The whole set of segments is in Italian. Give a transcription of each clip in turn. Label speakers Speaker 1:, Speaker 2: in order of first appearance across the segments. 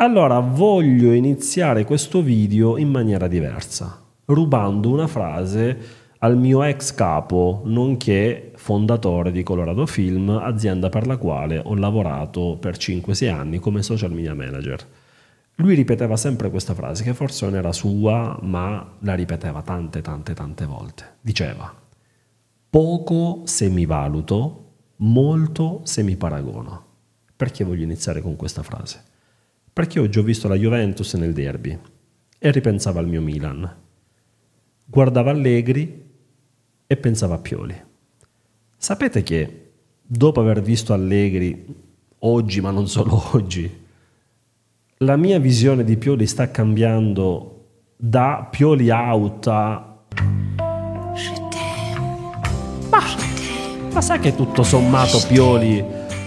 Speaker 1: Allora voglio iniziare questo video in maniera diversa, rubando una frase al mio ex capo, nonché fondatore di Colorado Film, azienda per la quale ho lavorato per 5-6 anni come social media manager. Lui ripeteva sempre questa frase, che forse non era sua, ma la ripeteva tante, tante, tante volte. Diceva, poco se mi valuto, molto se mi paragono. Perché voglio iniziare con questa frase? perché oggi ho visto la Juventus nel derby e ripensava al mio Milan. Guardava Allegri e pensava a Pioli. Sapete che dopo aver visto Allegri oggi, ma non solo oggi, la mia visione di Pioli sta cambiando da Pioli out a... Ma, ma sai che tutto sommato Pioli,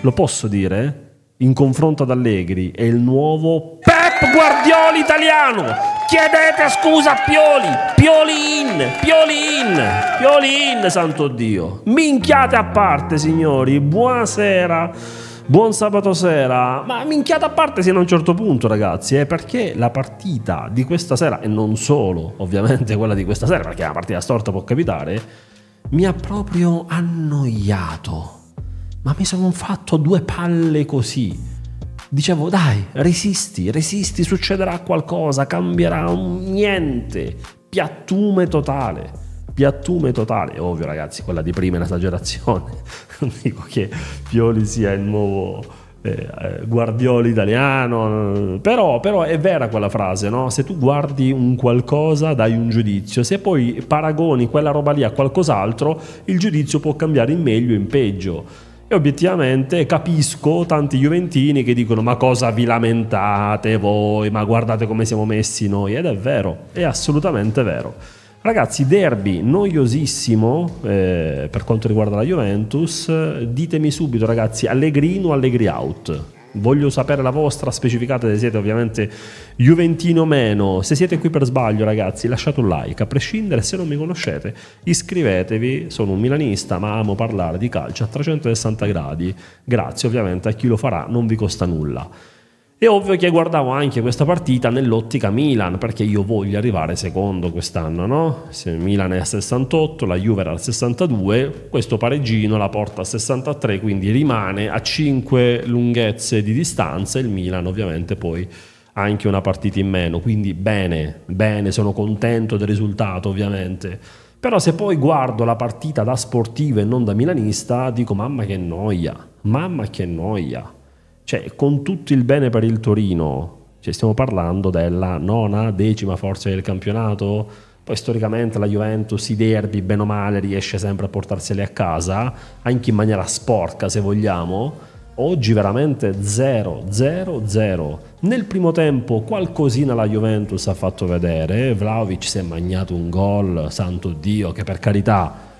Speaker 1: lo posso dire? in confronto ad Allegri è il nuovo Pep Guardioli italiano. Chiedete scusa a Pioli, Pioli in, Pioli in, Pioli in, santo Dio. Minchiate a parte, signori, buonasera. Buon sabato sera, ma minchiata a parte sino a un certo punto ragazzi, eh, perché la partita di questa sera, e non solo ovviamente quella di questa sera, perché una partita storta può capitare, mi ha proprio annoiato ma mi sono fatto due palle così. Dicevo, dai, resisti, resisti, succederà qualcosa, cambierà niente. Piattume totale, piattume totale. Ovvio ragazzi, quella di prima è un'esagerazione. Non dico che Pioli sia il nuovo... Eh, eh, guardiolo italiano, però, però, è vera quella frase, no? se tu guardi un qualcosa dai un giudizio, se poi paragoni quella roba lì a qualcos'altro, il giudizio può cambiare in meglio o in peggio. E obiettivamente capisco tanti Juventini che dicono ma cosa vi lamentate voi, ma guardate come siamo messi noi. Ed è vero, è assolutamente vero. Ragazzi, derby noiosissimo eh, per quanto riguarda la Juventus. Ditemi subito, ragazzi, Allegri in o Allegri out? voglio sapere la vostra, specificate se siete ovviamente Juventino o meno. Se siete qui per sbaglio ragazzi lasciate un like, a prescindere se non mi conoscete iscrivetevi, sono un milanista ma amo parlare di calcio a 360 gradi, grazie ovviamente a chi lo farà, non vi costa nulla. E ovvio che guardavo anche questa partita nell'ottica Milan, perché io voglio arrivare secondo quest'anno, no? Se Milan è a 68, la Juve era al 62, questo pareggino la porta a 63, quindi rimane a 5 lunghezze di distanza il Milan ovviamente poi anche una partita in meno, quindi bene, bene, sono contento del risultato ovviamente. Però se poi guardo la partita da sportivo e non da milanista, dico mamma che noia, mamma che noia cioè, con tutto il bene per il Torino, cioè stiamo parlando della nona, decima forza del campionato, poi storicamente la Juventus i derby, bene o male, riesce sempre a portarseli a casa, anche in maniera sporca se vogliamo. Oggi veramente 0-0-0. Nel primo tempo qualcosina la Juventus ha fatto vedere, Vlaovic si è magnato un gol, santo Dio, che per carità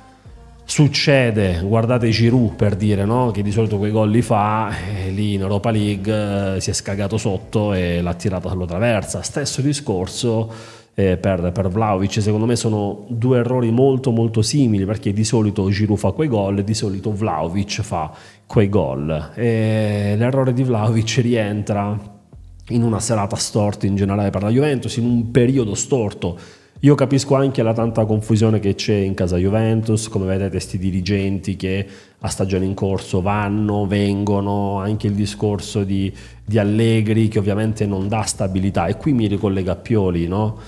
Speaker 1: Succede, guardate Giroud per dire, no? che di solito quei gol li fa, e eh, lì in Europa League eh, si è scagato sotto e l'ha tirata sulla traversa. Stesso discorso eh, per, per, Vlaovic, secondo me sono due errori molto molto simili, perché di solito Giroud fa quei gol e di solito Vlaovic fa quei gol. E l'errore di Vlaovic rientra in una serata storta in generale per la Juventus, in un periodo storto io capisco anche la tanta confusione che c'è in casa Juventus, come vedete questi dirigenti che a stagione in corso vanno, vengono, anche il discorso di, di Allegri che ovviamente non dà stabilità e qui mi ricollega a Pioli, no?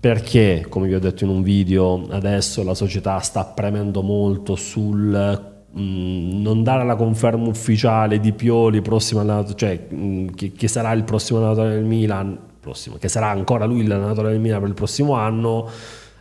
Speaker 1: Perché, come vi ho detto in un video, adesso la società sta premendo molto sul mm, non dare la conferma ufficiale di Pioli, cioè, mm, che, sarà il prossimo allenatore del Milan, prossimo, che sarà ancora lui l'allenatore del Milan per il prossimo anno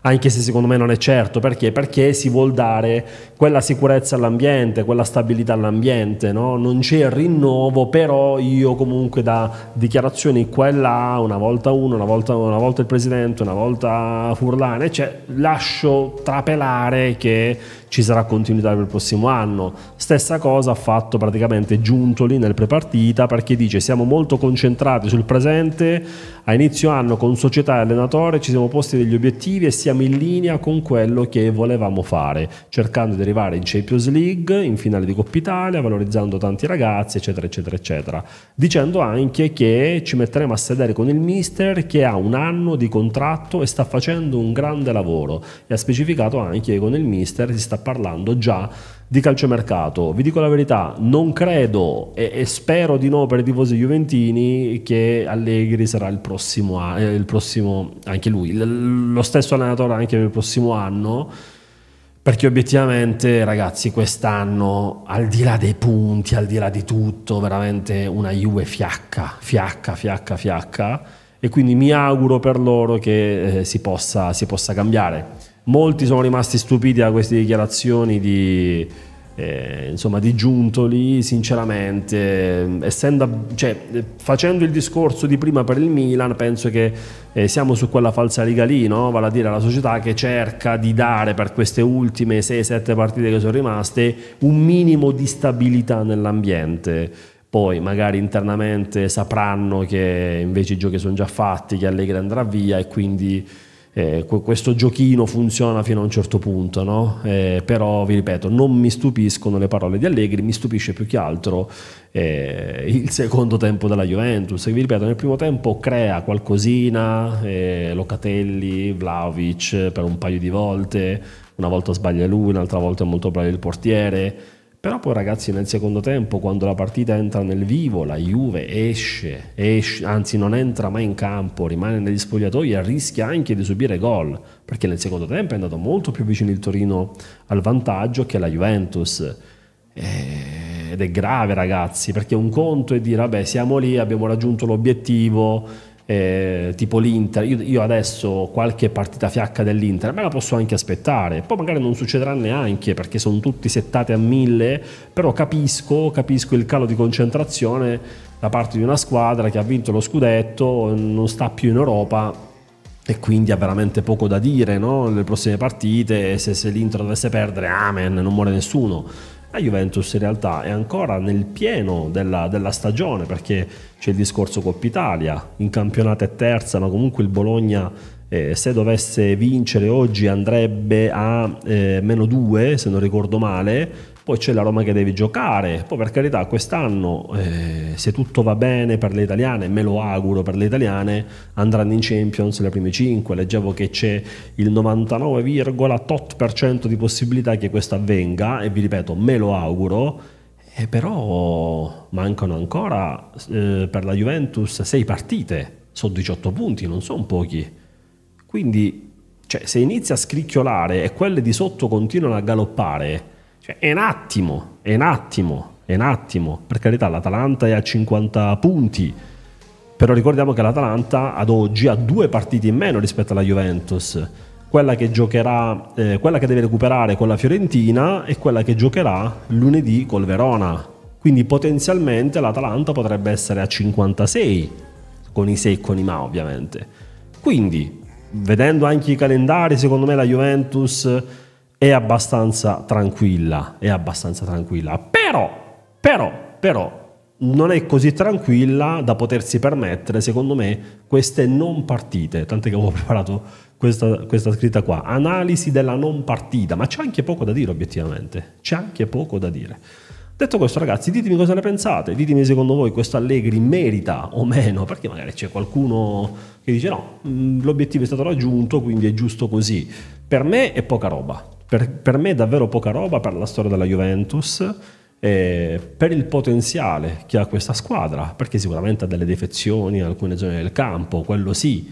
Speaker 1: anche se secondo me non è certo. Perché? Perché si vuol dare quella sicurezza all'ambiente, quella stabilità all'ambiente, no? non c'è il rinnovo, però io comunque da dichiarazioni qua e là, una volta uno, una volta, una volta il presidente, una volta Furlane, cioè, lascio trapelare che ci sarà continuità per il prossimo anno. Stessa cosa ha fatto praticamente Giuntoli nel prepartita perché dice siamo molto concentrati sul presente, a inizio anno con società e allenatore ci siamo posti degli obiettivi e siamo siamo in linea con quello che volevamo fare, cercando di arrivare in Champions League, in finale di Coppa Italia, valorizzando tanti ragazzi, eccetera, eccetera, eccetera. Dicendo anche che ci metteremo a sedere con il mister che ha un anno di contratto e sta facendo un grande lavoro e ha specificato anche che con il mister si sta parlando già di calciomercato. Vi dico la verità, non credo e, e, spero di no per i tifosi juventini che Allegri sarà il prossimo, eh, il prossimo anche lui, l- lo stesso allenatore anche per il prossimo anno. Perché obiettivamente, ragazzi, quest'anno, al di là dei punti, al di là di tutto, veramente una Juve fiacca, fiacca, fiacca, fiacca. E quindi mi auguro per loro che eh, si, possa, si possa cambiare molti sono rimasti stupiti da queste dichiarazioni di, eh, insomma, di Giuntoli, sinceramente, essendo, cioè, facendo il discorso di prima per il Milan, penso che eh, siamo su quella falsa riga lì, no? vale a dire la società che cerca di dare per queste ultime 6-7 partite che sono rimaste un minimo di stabilità nell'ambiente. Poi magari internamente sapranno che invece i giochi sono già fatti, che Allegri andrà via e quindi eh, questo giochino funziona fino a un certo punto, no? eh, però vi ripeto, non mi stupiscono le parole di Allegri, mi stupisce più che altro eh, il secondo tempo della Juventus, che vi ripeto, nel primo tempo crea qualcosina, eh, Locatelli, Vlaovic per un paio di volte, una volta sbaglia lui, un'altra volta è molto bravo il portiere, però poi ragazzi nel secondo tempo, quando la partita entra nel vivo, la Juve esce, esce anzi non entra mai in campo, rimane negli spogliatoi e rischia anche di subire gol, perché nel secondo tempo è andato molto più vicino il Torino al vantaggio che la Juventus. Eh, ed è grave ragazzi, perché un conto è dire, vabbè siamo lì, abbiamo raggiunto l'obiettivo eh, tipo l'Inter, io, io, adesso qualche partita fiacca dell'Inter me la posso anche aspettare, poi magari non succederà neanche perché sono tutti settati a mille, però capisco, capisco il calo di concentrazione da parte di una squadra che ha vinto lo scudetto, non sta più in Europa, e quindi ha veramente poco da dire no? nelle prossime partite se, se l'Inter dovesse perdere amen non muore nessuno la Juventus in realtà è ancora nel pieno della, della stagione perché c'è il discorso Coppa Italia, in campionato è terza, ma comunque il Bologna eh, se dovesse vincere oggi andrebbe a eh, meno 2 se non ricordo male poi c'è la Roma che deve giocare, poi per carità quest'anno eh, se tutto va bene per le italiane, me lo auguro per le italiane, andranno in Champions le prime 5, leggevo che c'è il 99,8% di possibilità che questo avvenga e vi ripeto me lo auguro, e eh, però mancano ancora eh, per la Juventus 6 partite, sono 18 punti, non sono pochi, quindi cioè, se inizia a scricchiolare e quelle di sotto continuano a galoppare, cioè, è un attimo, è un attimo, è un attimo. Per carità, l'Atalanta è a 50 punti. Però ricordiamo che l'Atalanta ad oggi ha due partite in meno rispetto alla Juventus. Quella che giocherà, eh, quella che deve recuperare con la Fiorentina e quella che giocherà lunedì col Verona. Quindi potenzialmente l'Atalanta potrebbe essere a 56, con i se e con i ma ovviamente. Quindi, vedendo anche i calendari, secondo me la Juventus è abbastanza tranquilla, è abbastanza tranquilla, però, però, però non è così tranquilla da potersi permettere, secondo me, queste non partite, tant'è che avevo preparato questa, questa scritta qua, analisi della non partita, ma c'è anche poco da dire obiettivamente, c'è anche poco da dire. Detto questo, ragazzi, ditemi cosa ne pensate. Ditemi secondo voi questo Allegri merita o meno, perché magari c'è qualcuno che dice no, mm, l'obiettivo è stato raggiunto, quindi è giusto così. Per me è poca roba. Per, per me è davvero poca roba per la storia della Juventus per il potenziale che ha questa squadra, perché sicuramente ha delle defezioni in alcune zone del campo, quello sì,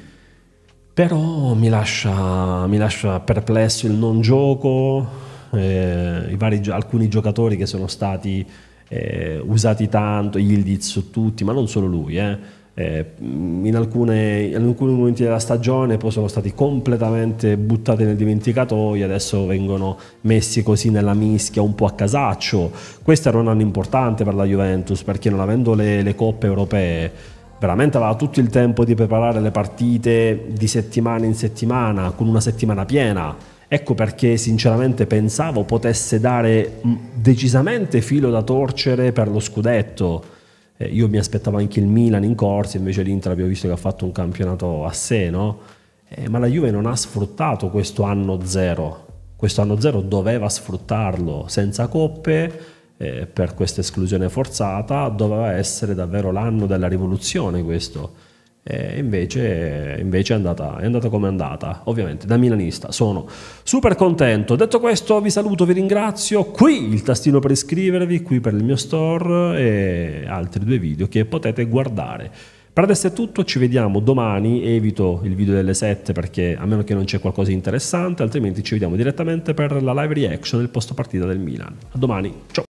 Speaker 1: però mi lascia, mi lascia perplesso il non gioco, eh, vari, alcuni giocatori che sono stati eh, usati tanto, Yildiz su tutti, ma non solo lui, eh eh, in, alcune, in, alcuni momenti della stagione poi sono stati completamente buttati nel dimenticatoio, adesso vengono messi così nella mischia un po' a casaccio. Questo era un anno importante per la Juventus perché non avendo le, le coppe europee veramente aveva tutto il tempo di preparare le partite di settimana in settimana con una settimana piena. Ecco perché sinceramente pensavo potesse dare mm, decisamente filo da torcere per lo scudetto eh, io mi aspettavo anche il Milan in corsa, invece l'Inter abbiamo visto che ha fatto un campionato a sé, no? eh, ma la Juve non ha sfruttato questo anno zero, questo anno zero doveva sfruttarlo senza coppe, eh, per questa esclusione forzata, doveva essere davvero l'anno della rivoluzione questo. E invece, invece è, andata, è andata come è andata, ovviamente da milanista sono super contento. Detto questo, vi saluto, vi ringrazio. Qui il tastino per iscrivervi, qui per il mio store e altri due video che potete guardare. Per adesso è tutto, ci vediamo domani, evito il video delle 7 perché a meno che non c'è qualcosa di interessante, altrimenti ci vediamo direttamente per la live reaction del post partita del Milan. A domani, ciao!